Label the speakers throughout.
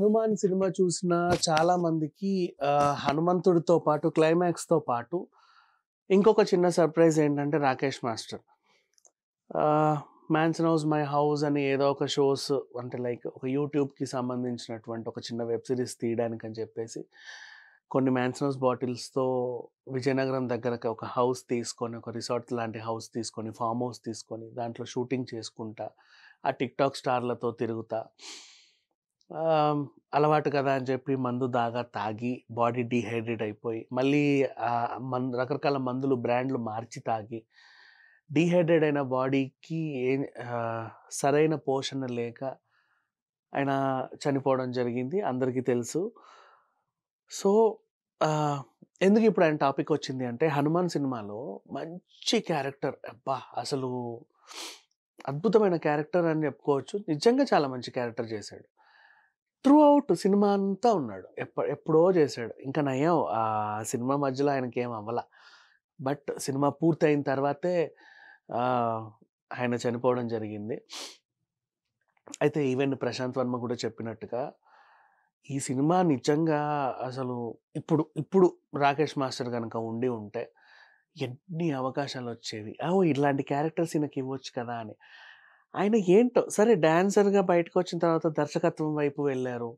Speaker 1: Hanuman cinema చూసిన చాలా మందికి హనుమంతుడితో పాటు క్లైమాక్స్తో పాటు ఇంకొక చిన్న సర్ప్రైజ్ ఏంటంటే Rakesh master man's house my house అని ఏదో ఒక షోస్ అంటే లైక్ ఒక యూట్యూబ్కి సంబంధించినటువంటి ఒక చిన్న వెబ్ సిరీస్ తీయడానికి అని చెప్పేసి కొన్ని మ్యాన్సన్ హౌస్ బాటిల్స్తో విజయనగరం దగ్గరకి ఒక హౌస్ తీసుకొని ఒక రిసార్ట్ లాంటి హౌస్ తీసుకొని ఫామ్ హౌస్ తీసుకొని దాంట్లో షూటింగ్ చేసుకుంటా ఆ టిక్టాక్ స్టార్లతో తిరుగుతా అలవాటు కదా అని చెప్పి మందు దాగా తాగి బాడీ డీహైడ్రేట్ అయిపోయి మళ్ళీ మందు రకరకాల మందులు బ్రాండ్లు మార్చి తాగి డీహైడ్రేట్ అయిన బాడీకి ఏ సరైన పోషణ లేక ఆయన చనిపోవడం జరిగింది అందరికీ తెలుసు సో ఎందుకు ఇప్పుడు ఆయన టాపిక్ వచ్చింది అంటే హనుమాన్ సినిమాలో మంచి క్యారెక్టర్ అబ్బా అసలు అద్భుతమైన క్యారెక్టర్ అని చెప్పుకోవచ్చు నిజంగా చాలా మంచి క్యారెక్టర్ చేశాడు త్రూ అవుట్ సినిమా అంతా ఉన్నాడు ఎప్ప ఎప్పుడో చేశాడు ఇంకా నయం ఆ సినిమా మధ్యలో ఆయనకి ఏం అవ్వాల బట్ సినిమా పూర్తయిన తర్వాతే ఆయన చనిపోవడం జరిగింది అయితే ఈవెన్ ప్రశాంత్ వర్మ కూడా చెప్పినట్టుగా ఈ సినిమా నిజంగా అసలు ఇప్పుడు ఇప్పుడు రాకేష్ మాస్టర్ కనుక ఉండి ఉంటే ఎన్ని అవకాశాలు వచ్చేవి ఓ ఇలాంటి క్యారెక్టర్స్ ఈయనకి ఇవ్వచ్చు కదా అని ఆయన ఏంటో సరే డాన్సర్గా బయటకు వచ్చిన తర్వాత దర్శకత్వం వైపు వెళ్ళారు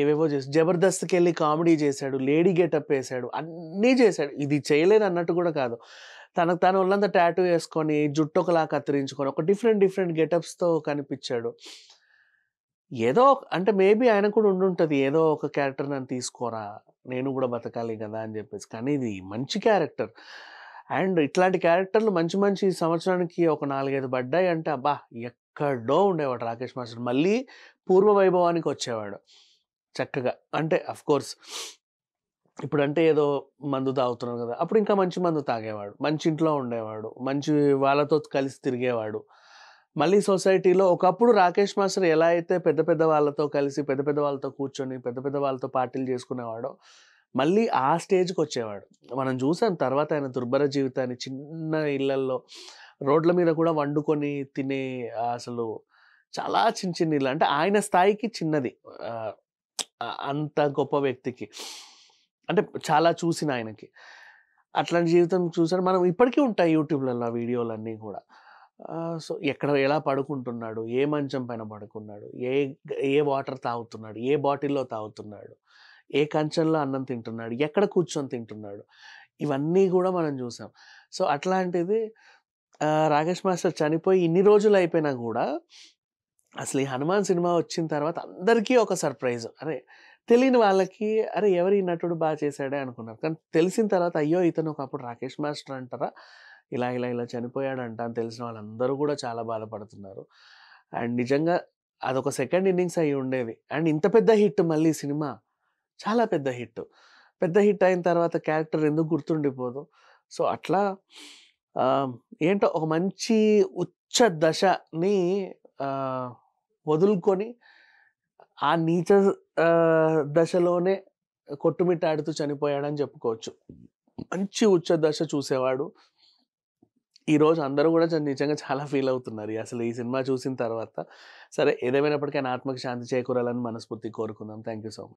Speaker 1: ఏవేవో చేసి జబర్దస్త్కి వెళ్ళి కామెడీ చేశాడు లేడీ గెటప్ వేశాడు అన్నీ చేశాడు ఇది చేయలేదు అన్నట్టు కూడా కాదు తనకు తను ఒళ్ళంతా టాటూ వేసుకొని జుట్టు ఒకలా కత్తిరించుకొని ఒక డిఫరెంట్ డిఫరెంట్ గెటప్స్తో కనిపించాడు ఏదో అంటే మేబీ ఆయన కూడా ఉండుంటుంది ఏదో ఒక క్యారెక్టర్ నన్ను తీసుకోరా నేను కూడా బతకాలి కదా అని చెప్పేసి కానీ ఇది మంచి క్యారెక్టర్ అండ్ ఇట్లాంటి క్యారెక్టర్లు మంచి మంచి సంవత్సరానికి ఒక నాలుగైదు పడ్డాయి అంటే అబ్బా ఎక్కడో ఉండేవాడు రాకేష్ మాస్టర్ మళ్ళీ పూర్వ వైభవానికి వచ్చేవాడు చక్కగా అంటే అఫ్ కోర్స్ ఇప్పుడంటే ఏదో మందు తాగుతున్నాం కదా అప్పుడు ఇంకా మంచి మందు తాగేవాడు మంచి ఇంట్లో ఉండేవాడు మంచి వాళ్ళతో కలిసి తిరిగేవాడు మళ్ళీ సొసైటీలో ఒకప్పుడు రాకేష్ మాస్టర్ ఎలా అయితే పెద్ద పెద్ద వాళ్ళతో కలిసి పెద్ద పెద్ద వాళ్ళతో కూర్చొని పెద్ద పెద్ద వాళ్ళతో పార్టీలు చేసుకునేవాడో మళ్ళీ ఆ స్టేజ్కి వచ్చేవాడు మనం చూసాం తర్వాత ఆయన దుర్భర జీవితాన్ని చిన్న ఇళ్లల్లో రోడ్ల మీద కూడా వండుకొని తినే అసలు చాలా చిన్న చిన్న ఇళ్ళు అంటే ఆయన స్థాయికి చిన్నది అంత గొప్ప వ్యక్తికి అంటే చాలా చూసిన ఆయనకి అట్లాంటి జీవితం చూసాను మనం ఇప్పటికీ ఉంటాయి యూట్యూబ్లలో వీడియోలన్నీ కూడా సో ఎక్కడ ఎలా పడుకుంటున్నాడు ఏ మంచం పైన పడుకున్నాడు ఏ ఏ వాటర్ తాగుతున్నాడు ఏ బాటిల్లో తాగుతున్నాడు ఏ కంచంలో అన్నం తింటున్నాడు ఎక్కడ కూర్చొని తింటున్నాడు ఇవన్నీ కూడా మనం చూసాం సో అట్లాంటిది రాకేష్ మాస్టర్ చనిపోయి ఇన్ని రోజులు అయిపోయినా కూడా అసలు ఈ హనుమాన్ సినిమా వచ్చిన తర్వాత అందరికీ ఒక సర్ప్రైజ్ అరే తెలియని వాళ్ళకి అరే ఎవరి నటుడు బాగా చేశాడే అనుకున్నారు కానీ తెలిసిన తర్వాత అయ్యో ఇతను ఒకప్పుడు రాకేష్ మాస్టర్ అంటారా ఇలా ఇలా ఇలా అంట అని తెలిసిన వాళ్ళందరూ కూడా చాలా బాధపడుతున్నారు అండ్ నిజంగా అదొక సెకండ్ ఇన్నింగ్స్ అయి ఉండేది అండ్ ఇంత పెద్ద హిట్ మళ్ళీ సినిమా చాలా పెద్ద హిట్ పెద్ద హిట్ అయిన తర్వాత క్యారెక్టర్ ఎందుకు గుర్తుండిపోదు సో అట్లా ఏంటో ఒక మంచి ఉచ్చ దశని వదులుకొని ఆ నీచ దశలోనే కొట్టుమిట్టాడుతూ చనిపోయాడని చెప్పుకోవచ్చు మంచి ఉచ్చ దశ చూసేవాడు ఈరోజు అందరూ కూడా నిజంగా చాలా ఫీల్ అవుతున్నారు అసలు ఈ సినిమా చూసిన తర్వాత సరే ఏదేమైనప్పటికీ ఆత్మకి శాంతి చేకూరాలని మనస్ఫూర్తి కోరుకుందాం థ్యాంక్ యూ సో మచ్